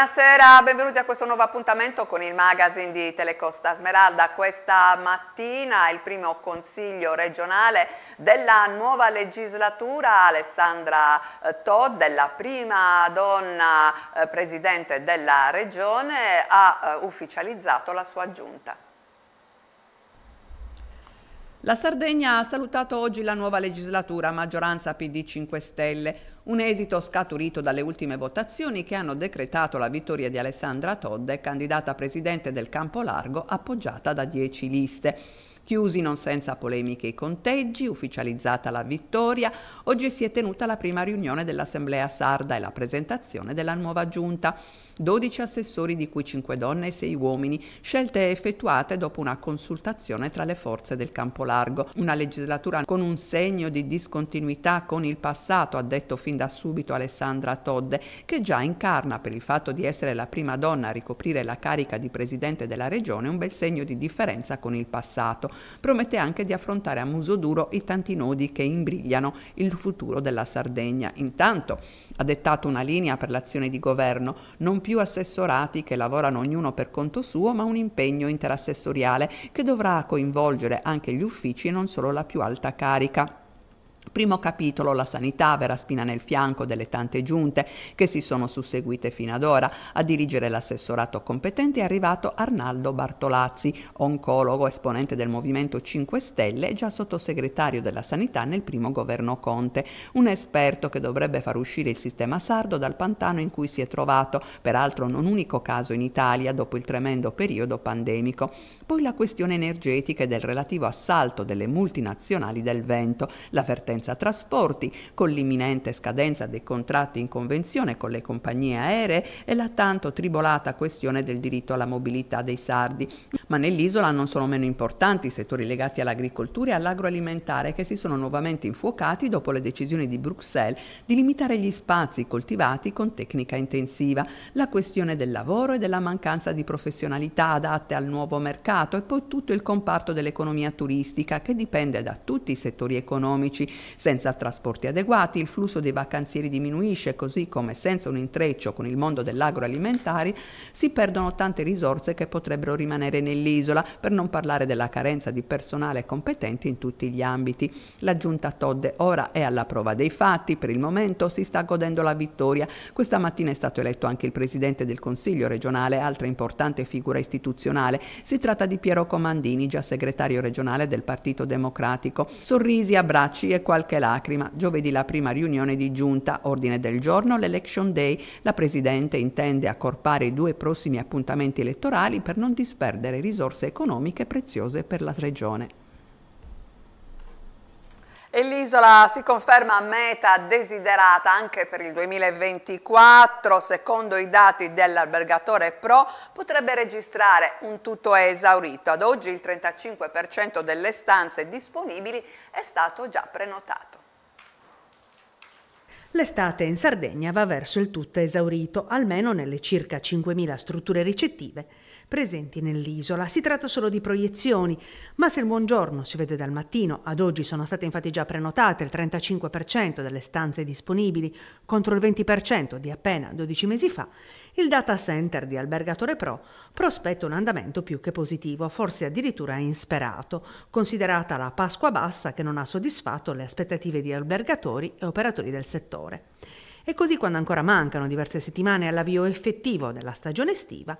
Buonasera, benvenuti a questo nuovo appuntamento con il magazine di Telecosta Smeralda. Questa mattina il primo consiglio regionale della nuova legislatura, Alessandra eh, Todd, la prima donna eh, presidente della regione, ha eh, ufficializzato la sua giunta. La Sardegna ha salutato oggi la nuova legislatura, maggioranza PD 5 Stelle. Un esito scaturito dalle ultime votazioni che hanno decretato la vittoria di Alessandra Todde, candidata presidente del Campo Largo, appoggiata da dieci liste. Chiusi non senza polemiche i conteggi, ufficializzata la vittoria, oggi si è tenuta la prima riunione dell'Assemblea Sarda e la presentazione della nuova giunta. 12 assessori di cui 5 donne e 6 uomini, scelte effettuate dopo una consultazione tra le forze del campo largo. Una legislatura con un segno di discontinuità con il passato, ha detto fin da subito Alessandra Todde, che già incarna per il fatto di essere la prima donna a ricoprire la carica di presidente della regione un bel segno di differenza con il passato. Promette anche di affrontare a muso duro i tanti nodi che imbrigliano il futuro della Sardegna. Intanto ha dettato una linea per l'azione di governo, non più più assessorati che lavorano ognuno per conto suo, ma un impegno interassessoriale che dovrà coinvolgere anche gli uffici e non solo la più alta carica. Primo capitolo, la sanità, vera spina nel fianco delle tante giunte che si sono susseguite fino ad ora. A dirigere l'assessorato competente è arrivato Arnaldo Bartolazzi, oncologo, esponente del Movimento 5 Stelle e già sottosegretario della sanità nel primo governo Conte. Un esperto che dovrebbe far uscire il sistema sardo dal pantano in cui si è trovato, peraltro non unico caso in Italia dopo il tremendo periodo pandemico. Poi la questione energetica e del relativo assalto delle multinazionali del vento, la vertenza senza trasporti, con l'imminente scadenza dei contratti in convenzione con le compagnie aeree e la tanto tribolata questione del diritto alla mobilità dei sardi, ma nell'isola non sono meno importanti i settori legati all'agricoltura e all'agroalimentare che si sono nuovamente infuocati dopo le decisioni di Bruxelles di limitare gli spazi coltivati con tecnica intensiva, la questione del lavoro e della mancanza di professionalità adatte al nuovo mercato e poi tutto il comparto dell'economia turistica che dipende da tutti i settori economici. Senza trasporti adeguati il flusso dei vacanzieri diminuisce, così come senza un intreccio con il mondo dell'agroalimentare si perdono tante risorse che potrebbero rimanere nel dell'isola, per non parlare della carenza di personale competente in tutti gli ambiti. La giunta Todd ora è alla prova dei fatti, per il momento si sta godendo la vittoria. Questa mattina è stato eletto anche il presidente del Consiglio regionale, altra importante figura istituzionale. Si tratta di Piero Comandini, già segretario regionale del Partito Democratico. Sorrisi, abbracci e qualche lacrima. Giovedì la prima riunione di giunta, ordine del giorno, l'election day. La presidente intende accorpare i due prossimi appuntamenti elettorali per non disperdere risorse economiche preziose per la regione. E l'isola si conferma meta desiderata anche per il 2024, secondo i dati dell'albergatore Pro potrebbe registrare un tutto esaurito. Ad oggi il 35% delle stanze disponibili è stato già prenotato. L'estate in Sardegna va verso il tutto esaurito, almeno nelle circa 5.000 strutture ricettive presenti nell'isola. Si tratta solo di proiezioni, ma se il buongiorno si vede dal mattino, ad oggi sono state infatti già prenotate il 35% delle stanze disponibili contro il 20% di appena 12 mesi fa, il data center di Albergatore Pro prospetta un andamento più che positivo, forse addirittura insperato, considerata la Pasqua bassa che non ha soddisfatto le aspettative di albergatori e operatori del settore. E così quando ancora mancano diverse settimane all'avvio effettivo della stagione estiva,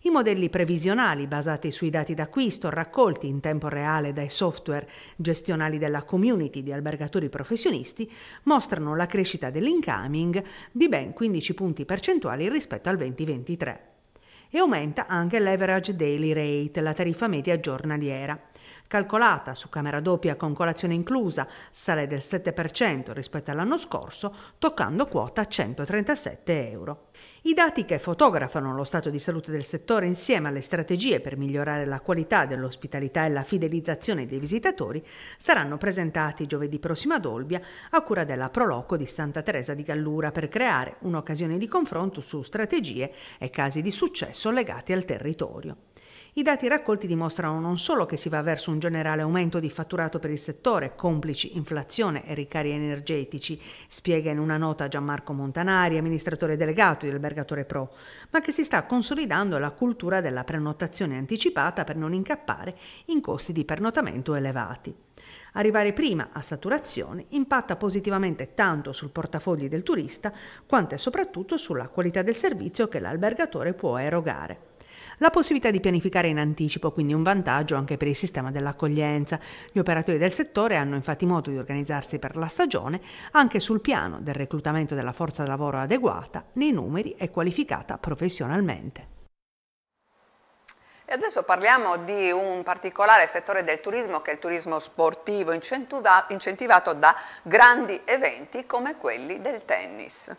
i modelli previsionali basati sui dati d'acquisto raccolti in tempo reale dai software gestionali della community di albergatori professionisti mostrano la crescita dell'incoming di ben 15 punti percentuali rispetto al 2023 e aumenta anche l'average daily rate, la tariffa media giornaliera, calcolata su camera doppia con colazione inclusa, sale del 7% rispetto all'anno scorso, toccando quota 137 euro. I dati che fotografano lo stato di salute del settore insieme alle strategie per migliorare la qualità dell'ospitalità e la fidelizzazione dei visitatori saranno presentati giovedì prossimo ad Olbia a cura della Proloco di Santa Teresa di Gallura per creare un'occasione di confronto su strategie e casi di successo legati al territorio. I dati raccolti dimostrano non solo che si va verso un generale aumento di fatturato per il settore, complici inflazione e ricari energetici, spiega in una nota Gianmarco Montanari, amministratore delegato di Albergatore Pro, ma che si sta consolidando la cultura della prenotazione anticipata per non incappare in costi di pernotamento elevati. Arrivare prima a saturazione impatta positivamente tanto sul portafogli del turista quanto e soprattutto sulla qualità del servizio che l'albergatore può erogare. La possibilità di pianificare in anticipo, quindi un vantaggio anche per il sistema dell'accoglienza. Gli operatori del settore hanno infatti modo di organizzarsi per la stagione anche sul piano del reclutamento della forza lavoro adeguata, nei numeri e qualificata professionalmente. E adesso parliamo di un particolare settore del turismo che è il turismo sportivo incentivato da grandi eventi come quelli del tennis.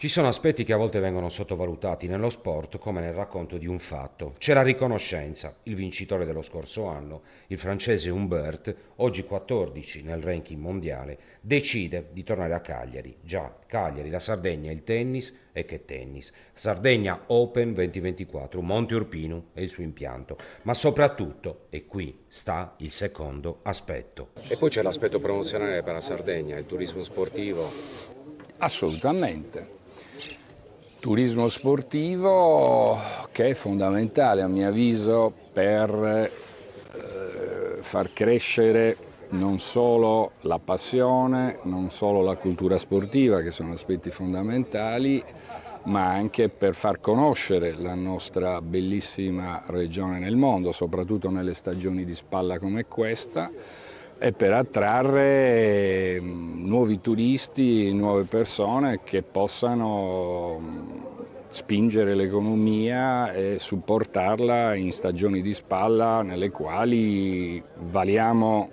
Ci sono aspetti che a volte vengono sottovalutati nello sport come nel racconto di un fatto. C'è la riconoscenza, il vincitore dello scorso anno, il francese Humbert, oggi 14 nel ranking mondiale, decide di tornare a Cagliari. Già, Cagliari, la Sardegna, il tennis e che tennis. Sardegna Open 2024, Monte Urpino e il suo impianto. Ma soprattutto, e qui sta il secondo aspetto. E poi c'è l'aspetto promozionale per la Sardegna, il turismo sportivo. Assolutamente Turismo sportivo che è fondamentale a mio avviso per eh, far crescere non solo la passione, non solo la cultura sportiva che sono aspetti fondamentali, ma anche per far conoscere la nostra bellissima regione nel mondo, soprattutto nelle stagioni di spalla come questa e per attrarre ehm, nuovi turisti, nuove persone che possano mm, spingere l'economia e supportarla in stagioni di spalla nelle quali valiamo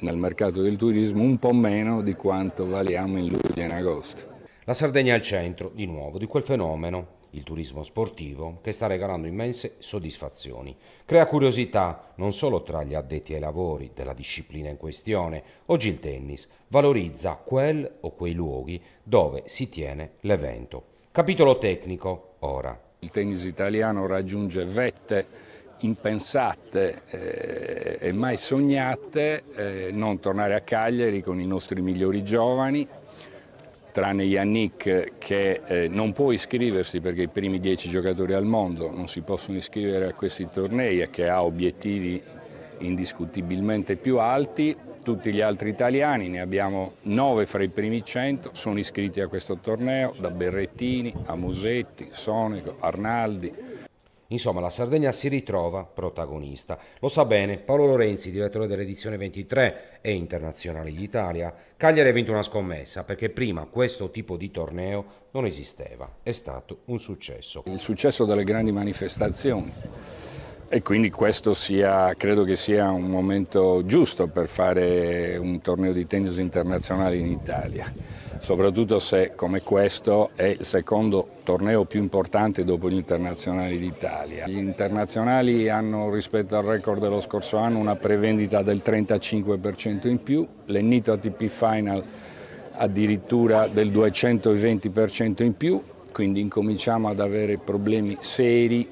nel mercato del turismo un po' meno di quanto valiamo in luglio e in agosto. La Sardegna è al centro, di nuovo, di quel fenomeno il turismo sportivo, che sta regalando immense soddisfazioni. Crea curiosità non solo tra gli addetti ai lavori della disciplina in questione, oggi il tennis valorizza quel o quei luoghi dove si tiene l'evento. Capitolo tecnico ora. Il tennis italiano raggiunge vette impensate eh, e mai sognate, eh, non tornare a Cagliari con i nostri migliori giovani, tranne Yannick che eh, non può iscriversi perché i primi dieci giocatori al mondo non si possono iscrivere a questi tornei e che ha obiettivi indiscutibilmente più alti, tutti gli altri italiani, ne abbiamo nove fra i primi cento, sono iscritti a questo torneo da Berrettini a Musetti, Sonico, Arnaldi, Insomma, la Sardegna si ritrova protagonista. Lo sa bene Paolo Lorenzi, direttore dell'edizione 23 e internazionale d'Italia. Cagliari ha vinto una scommessa perché prima questo tipo di torneo non esisteva. È stato un successo. Il successo delle grandi manifestazioni e quindi questo sia, credo che sia un momento giusto per fare un torneo di tennis internazionale in Italia, soprattutto se come questo è il secondo torneo più importante dopo gli internazionali d'Italia. Gli internazionali hanno rispetto al record dello scorso anno una prevendita del 35% in più, l'Ennito ATP Final addirittura del 220% in più, quindi incominciamo ad avere problemi seri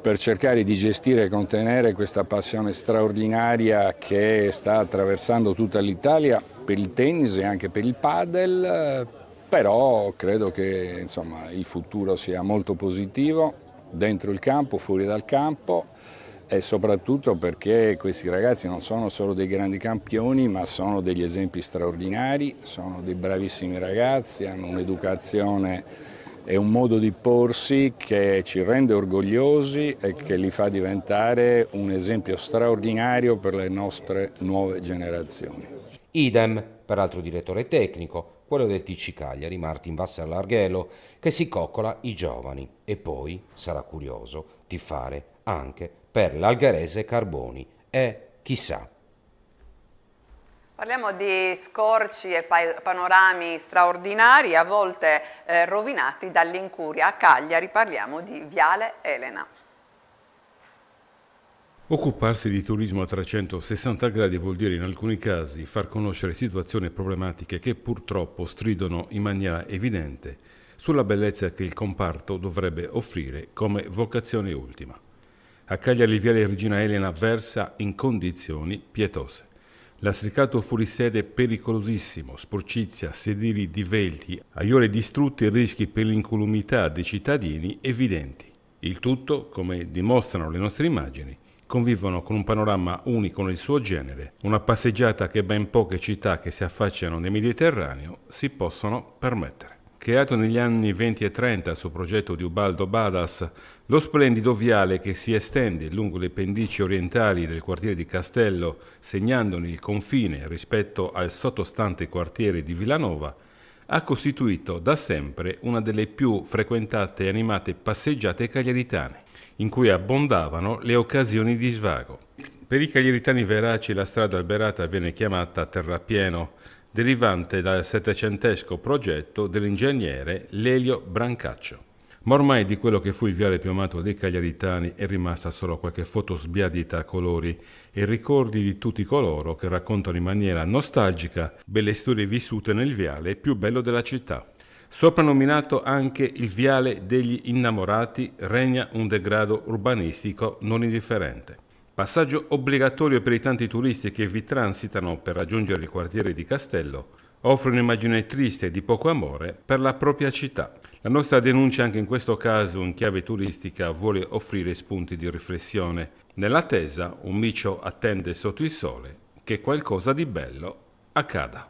per cercare di gestire e contenere questa passione straordinaria che sta attraversando tutta l'Italia per il tennis e anche per il padel, però credo che insomma, il futuro sia molto positivo dentro il campo, fuori dal campo e soprattutto perché questi ragazzi non sono solo dei grandi campioni ma sono degli esempi straordinari, sono dei bravissimi ragazzi, hanno un'educazione è un modo di porsi che ci rende orgogliosi e che li fa diventare un esempio straordinario per le nostre nuove generazioni. Idem per l'altro direttore tecnico, quello del TC Cagliari, Martin Larghello, che si coccola i giovani e poi sarà curioso di fare anche per l'algarese Carboni e chissà Parliamo di scorci e panorami straordinari, a volte eh, rovinati dall'incuria. A Cagliari parliamo di Viale Elena. Occuparsi di turismo a 360 gradi vuol dire in alcuni casi far conoscere situazioni e problematiche che purtroppo stridono in maniera evidente sulla bellezza che il comparto dovrebbe offrire come vocazione ultima. A Cagliari Viale Regina Elena versa in condizioni pietose. L'astricato fuori sede pericolosissimo, sporcizia sedili divelti, aiuole distrutte e rischi per l'incolumità dei cittadini evidenti. Il tutto, come dimostrano le nostre immagini, convivono con un panorama unico nel suo genere, una passeggiata che ben poche città che si affacciano nel Mediterraneo si possono permettere. Creato negli anni 20 e 30 su progetto di Ubaldo Badas, lo splendido viale che si estende lungo le pendici orientali del quartiere di Castello, segnandone il confine rispetto al sottostante quartiere di Villanova, ha costituito da sempre una delle più frequentate e animate passeggiate cagliaritane, in cui abbondavano le occasioni di svago. Per i cagliaritani veraci la strada alberata viene chiamata terrapieno, derivante dal settecentesco progetto dell'ingegnere Lelio Brancaccio. Ma ormai di quello che fu il viale più amato dei Cagliaritani è rimasta solo qualche foto sbiadita a colori e ricordi di tutti coloro che raccontano in maniera nostalgica belle storie vissute nel viale più bello della città. Soprannominato anche il viale degli innamorati, regna un degrado urbanistico non indifferente passaggio obbligatorio per i tanti turisti che vi transitano per raggiungere il quartiere di Castello, offre un'immagine triste e di poco amore per la propria città. La nostra denuncia anche in questo caso in chiave turistica vuole offrire spunti di riflessione. Nell'attesa un micio attende sotto il sole che qualcosa di bello accada.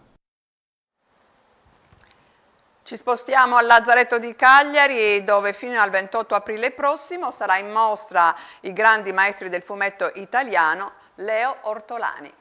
Ci spostiamo al Lazzaretto di Cagliari dove fino al 28 aprile prossimo sarà in mostra i grandi maestri del fumetto italiano Leo Ortolani.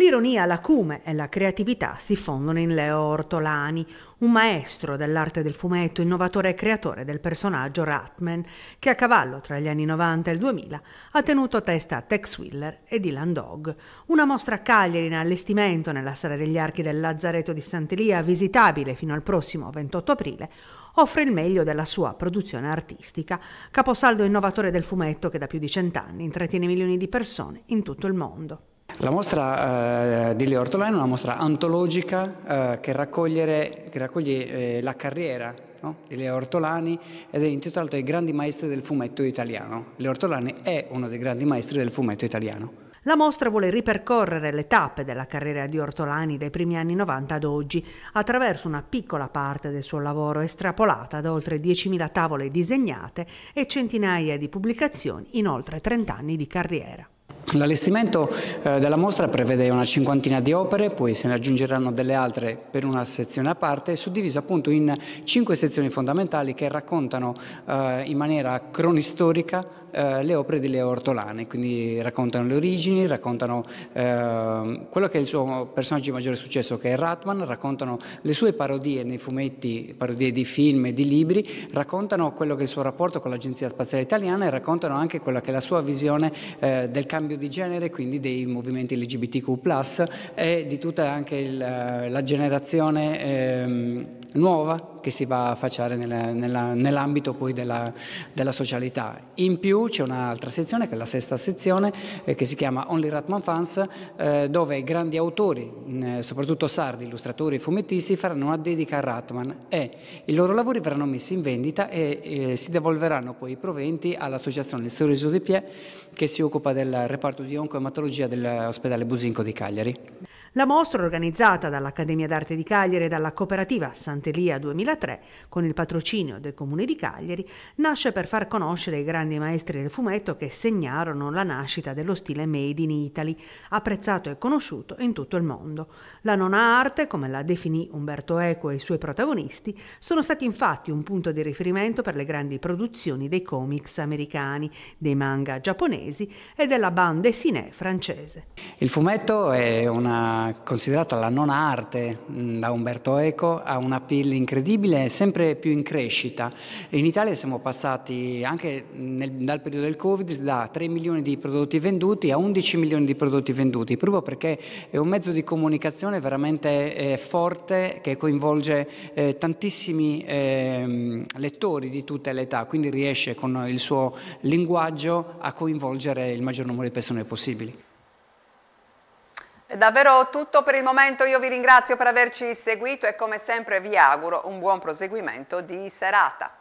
L'ironia, l'acume e la creatività si fondono in Leo Ortolani, un maestro dell'arte del fumetto, innovatore e creatore del personaggio Ratman, che a cavallo tra gli anni 90 e il 2000 ha tenuto testa a Tex Wheeler e Dylan Dog. Una mostra a Cagliari in allestimento nella Sala degli Archi del Lazzaretto di Sant'Elia, visitabile fino al prossimo 28 aprile, offre il meglio della sua produzione artistica, caposaldo innovatore del fumetto che da più di cent'anni intrattiene milioni di persone in tutto il mondo. La mostra eh, di Leo Ortolani è una mostra antologica eh, che, raccoglie, che raccoglie eh, la carriera no? di Leo Ortolani ed è intitolata I grandi maestri del fumetto italiano. Leo Ortolani è uno dei grandi maestri del fumetto italiano. La mostra vuole ripercorrere le tappe della carriera di Ortolani dai primi anni 90 ad oggi, attraverso una piccola parte del suo lavoro estrapolata da oltre 10.000 tavole disegnate e centinaia di pubblicazioni in oltre 30 anni di carriera. L'allestimento eh, della mostra prevede una cinquantina di opere, poi se ne aggiungeranno delle altre per una sezione a parte, suddivisa appunto in cinque sezioni fondamentali che raccontano eh, in maniera cronistorica eh, le opere di Leo Ortolani, quindi raccontano le origini, raccontano ehm, quello che è il suo personaggio di maggiore successo che è Ratman, raccontano le sue parodie nei fumetti, parodie di film e di libri, raccontano quello che è il suo rapporto con l'Agenzia Spaziale Italiana e raccontano anche quella che è la sua visione del cambio di genere, quindi dei movimenti LGBTQ+, e di tutta anche il, la generazione... Ehm, nuova che si va a facciare nell'ambito poi della, della, socialità. In più c'è un'altra sezione che è la sesta sezione eh, che si chiama Only Ratman Fans eh, dove grandi autori, eh, soprattutto sardi, illustratori e fumettisti faranno una dedica a Ratman e i loro lavori verranno messi in vendita e eh, si devolveranno poi i proventi all'associazione Il Sorriso di Pie che si occupa del reparto di oncoematologia dell'ospedale Businco di Cagliari. La mostra, organizzata dall'Accademia d'Arte di Cagliari e dalla cooperativa Sant'Elia 2003, con il patrocinio del Comune di Cagliari, nasce per far conoscere i grandi maestri del fumetto che segnarono la nascita dello stile Made in Italy, apprezzato e conosciuto in tutto il mondo. La nona arte, come la definì Umberto Eco e i suoi protagonisti, sono stati infatti un punto di riferimento per le grandi produzioni dei comics americani, dei manga giapponesi e della bande ciné francese. Il fumetto è una considerata la non arte mm, da Umberto Eco, ha un appeal incredibile, sempre più in crescita. In Italia siamo passati anche nel, dal periodo del Covid da 3 milioni di prodotti venduti a 11 milioni di prodotti venduti, proprio perché è un mezzo di comunicazione veramente eh, forte che coinvolge eh, tantissimi eh, lettori di tutte le età, quindi riesce con il suo linguaggio a coinvolgere il maggior numero di persone possibili. È davvero tutto per il momento, io vi ringrazio per averci seguito e come sempre vi auguro un buon proseguimento di serata.